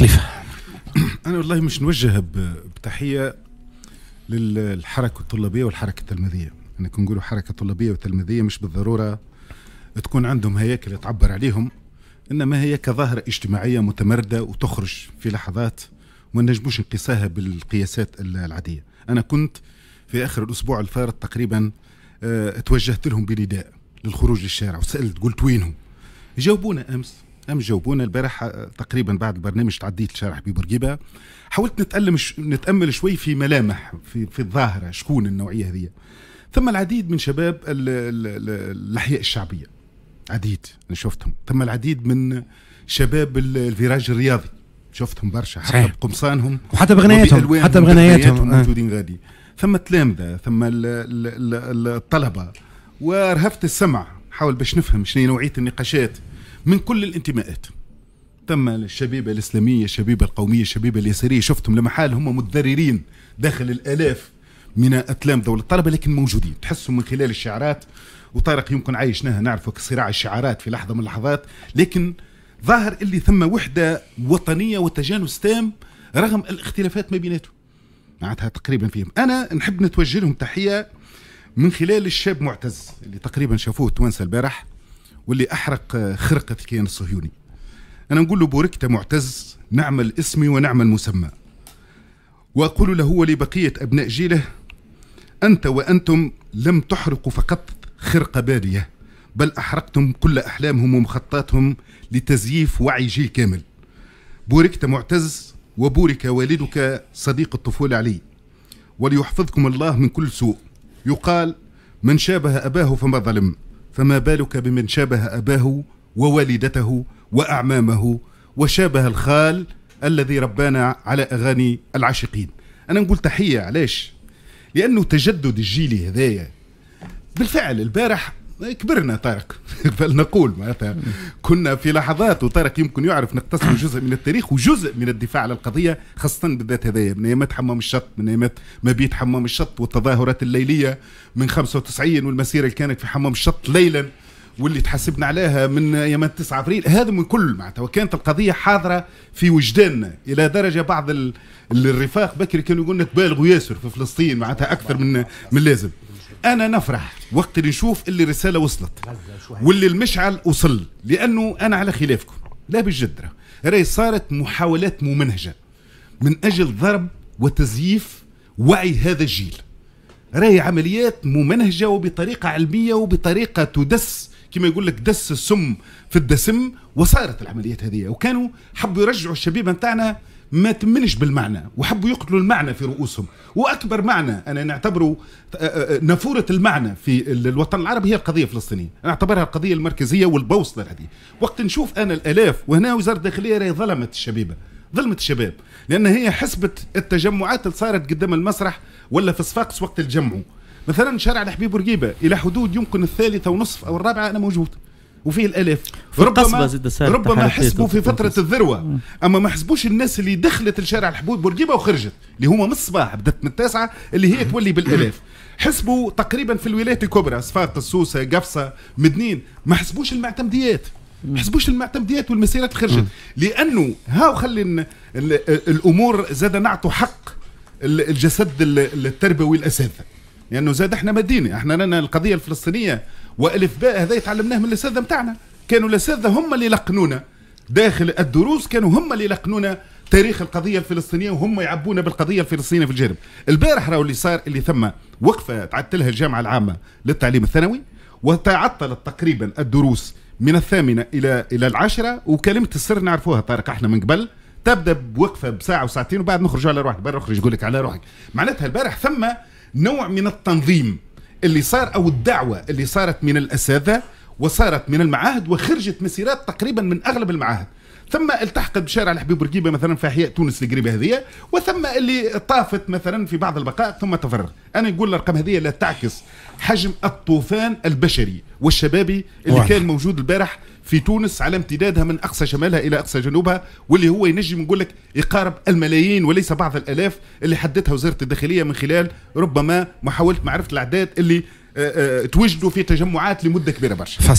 خليفه انا والله مش نوجه بتحيه للحركه الطلابيه والحركه التلمذية انا يعني كون حركه طلابيه وتلمذية مش بالضروره تكون عندهم هياكل تعبر عليهم انما هي كظاهره اجتماعيه متمرده وتخرج في لحظات وما نجموش نقيسها بالقياسات العاديه انا كنت في اخر الاسبوع الفارط تقريبا آه، توجهت لهم بنداء للخروج للشارع وسالت قلت وينهم جاوبونا امس ام جاوبونا البارح آه، تقريبا بعد البرنامج تعديت شارع ببرجيبه بورقيبه حاولت نتألم ش... نتامل شوي في ملامح في, في الظاهره شكون النوعيه هذه ثم العديد من شباب ال... ال... الاحياء الشعبيه عديد انا شفتهم ثم العديد من شباب الفيراج الرياضي شفتهم برشا حتى صحيح. بقمصانهم وحتى بغناياتهم حتى بغناياتهم آه. موجودين غادي ثم التلامذه ثم ال... الطلبه ورهفت السمع حاول باش نفهم شنو نوعيه النقاشات من كل الانتماءات تم الشبيبة الإسلامية الشبيبة القومية الشبيبة اليسارية شفتهم لمحال هم متذررين داخل الآلاف من أتلام دولة الطلبة لكن موجودين تحسهم من خلال الشعارات وطارق يمكن عايشناها نعرف صراع الشعارات في لحظة من اللحظات لكن ظاهر اللي ثم وحدة وطنية وتجانس تام رغم الاختلافات ما بيناتهم معناتها تقريبا فيهم أنا نحب نتوجه لهم تحية من خلال الشاب معتز اللي تقريبا شافوه التوانسة البارح واللي أحرق خرقة الكيان الصهيوني أنا نقول له بوركت معتز نعمل اسمي ونعمل مسمى وأقول له ولبقية أبناء جيله أنت وأنتم لم تحرقوا فقط خرقة بالية بل أحرقتم كل أحلامهم ومخططاتهم لتزييف وعي جيل كامل بوركت معتز وبورك والدك صديق الطفولة علي وليحفظكم الله من كل سوء يقال من شابه أباه فما ظلم فما بالك بمن شابه أباه ووالدته وأعمامه وشابه الخال الذي ربانا على أغاني العاشقين أنا نقول تحية علاش لأنه تجدد الجيل هذايا بالفعل البارح كبرنا طارق فلنقول معناتها كنا في لحظات وطارق يمكن يعرف نقتسم جزء من التاريخ وجزء من الدفاع على القضيه خاصه بالذات هذايا من ايامات حمام الشط من ايامات مبيت حمام الشط والتظاهرات الليليه من 95 والمسيره اللي كانت في حمام الشط ليلا واللي تحاسبنا عليها من ايامات 9 ابريل هذا من كل معناتها وكانت القضيه حاضره في وجداننا الى درجه بعض الرفاق بكري كانوا يقول لك بالغوا ياسر في فلسطين معناتها اكثر من من لازم انا نفرح وقت اللي نشوف اللي الرساله وصلت واللي المشعل وصل لانه انا على خلافكم لا بالجدره راي صارت محاولات ممنهجه من اجل ضرب وتزييف وعي هذا الجيل راهي عمليات ممنهجه وبطريقه علميه وبطريقه تدس كما يقول لك دس السم في الدسم وصارت العمليات هذه وكانوا حبوا يرجعوا الشبيبه نتاعنا ما تملش بالمعنى وحبوا يقتلوا المعنى في رؤوسهم واكبر معنى انا نعتبره آه، آه، آه، نافوره المعنى في الوطن العربي هي القضيه الفلسطينيه انا اعتبرها القضيه المركزيه والبوصله هذه وقت نشوف انا الالاف وهنا وزاره الداخليه راهي ظلمت الشبيبه ظلمت الشباب لان هي حسبت التجمعات اللي صارت قدام المسرح ولا في صفاقس وقت الجمع مثلا شارع الحبيب ورقيبه الى حدود يمكن الثالثه ونصف او الرابعه انا موجود وفيه الالف ربما ربما حسبوا في فتره الذروه اما ما حسبوش الناس اللي دخلت لشارع الحبوب بورقيبه وخرجت اللي هما من الصباح بدات من التاسعه اللي هي تولي بالالاف حسبوا تقريبا في الولايات الكبرى صفاقس السوسه قفصه مدنين ما حسبوش المعتمديات ما حسبوش المعتمديات والمسيرات خرجت لانه هاو خلي الامور زاد نعطوا حق الجسد التربوي الاساتذه لانه يعني زاد احنا مدينه احنا لنا القضيه الفلسطينيه والف باء هذا تعلمناه من الاساتذه نتاعنا كانوا الاساتذه هم اللي لقنونا داخل الدروس كانوا هم اللي لقنونا تاريخ القضية الفلسطينية وهم يعبونا بالقضية الفلسطينية في الجانب البارح راهو اللي صار اللي ثم وقفة تعطلها الجامعة العامة للتعليم الثانوي وتعطلت تقريبا الدروس من الثامنة إلى إلى العاشره وكلمة السر نعرفوها طارق احنا من قبل تبدا بوقفه بساعه وساعتين وبعد نخرج على روحك برا نخرج يقول لك على روحك معناتها البارح ثم نوع من التنظيم اللي صار او الدعوه اللي صارت من الاساتذه وصارت من المعاهد وخرجت مسيرات تقريبا من اغلب المعاهد ثم التحقت بشارع الحبيب رقيبه مثلا في احياء تونس القريبه هذه وثم اللي طافت مثلا في بعض البقاء ثم تفرغ انا نقول الارقام هذه لا تعكس حجم الطوفان البشري والشبابي اللي واحد. كان موجود البارح في تونس على امتدادها من اقصى شمالها الى اقصى جنوبها واللي هو ينجم نقول لك يقارب الملايين وليس بعض الالاف اللي حددها وزاره الداخليه من خلال ربما محاوله معرفه الاعداد اللي آه، آه، توجدوا في تجمعات لمده كبيره برشا